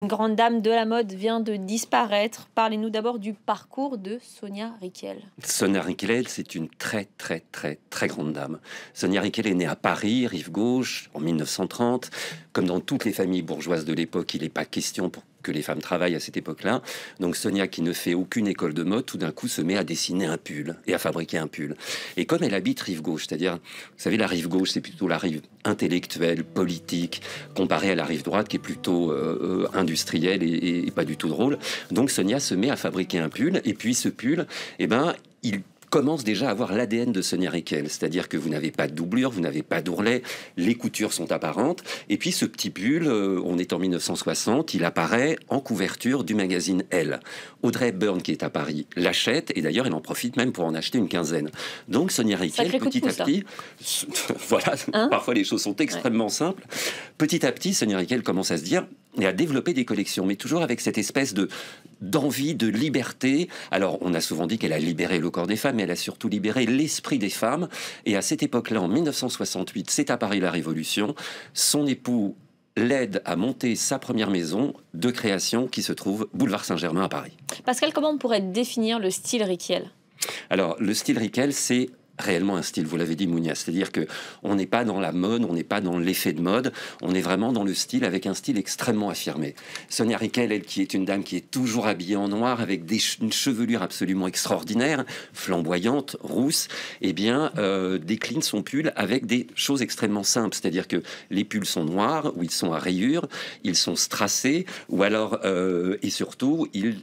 Une grande dame de la mode vient de disparaître. Parlez-nous d'abord du parcours de Sonia Riquel. Sonia Riquel, c'est une très très très très grande dame. Sonia Riquel est née à Paris, rive gauche, en 1930. Comme dans toutes les familles bourgeoises de l'époque, il n'est pas question pour les femmes travaillent à cette époque-là. Donc Sonia, qui ne fait aucune école de mode, tout d'un coup se met à dessiner un pull et à fabriquer un pull. Et comme elle habite rive gauche, c'est-à-dire, vous savez, la rive gauche, c'est plutôt la rive intellectuelle, politique, comparée à la rive droite, qui est plutôt euh, euh, industrielle et, pas du tout drôle. Donc Sonia se met à fabriquer un pull, et puis ce pull, eh ben, il commence déjà à avoir l'ADN de Sonia Riquel, c'est-à-dire que vous n'avez pas de doublure, vous n'avez pas d'ourlet, les coutures sont apparentes, et puis ce petit pull, euh, on est en 1960, il apparaît en couverture du magazine Elle. Audrey Byrne, qui est à Paris, l'achète, et d'ailleurs elle en profite même pour en acheter une quinzaine. Donc Sonia Riquel, petit à petit, voilà, hein parfois les choses sont extrêmement simples, petit à petit, Sonia Riquel commence à se dire, et à développer des collections, mais toujours avec cette espèce de d'envie, de liberté. Alors, on a souvent dit qu'elle a libéré le corps des femmes, mais elle a surtout libéré l'esprit des femmes. Et à cette époque-là, en 1968, c'est à Paris la Révolution, son époux l'aide à monter sa première maison de création qui se trouve boulevard Saint-Germain à Paris. Pascal, comment on pourrait définir le style Riquel alors, le style Riquel, c'est réellement un style, vous l'avez dit Mounia, c'est-à-dire que on n'est pas dans la mode, on n'est pas dans l'effet de mode, on est vraiment dans le style avec un style extrêmement affirmé. Sonia Riquel, elle qui est une dame qui est toujours habillée en noir avec des une chevelure absolument extraordinaire, flamboyante, rousse, eh bien euh, décline son pull avec des choses extrêmement simples, c'est-à-dire que les pulls sont noirs ou ils sont à rayures, ils sont strassés ou alors euh, et surtout ils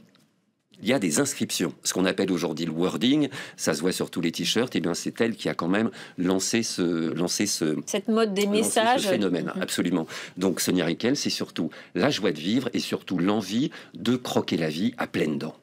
il y a des inscriptions, ce qu'on appelle aujourd'hui le wording, ça se voit sur tous les t-shirts, et eh bien c'est elle qui a quand même lancé ce... Lancé ce Cette mode des messages. Ce phénomène, mm-hmm. absolument. Donc Sonia Riquel, c'est surtout la joie de vivre et surtout l'envie de croquer la vie à pleines dents.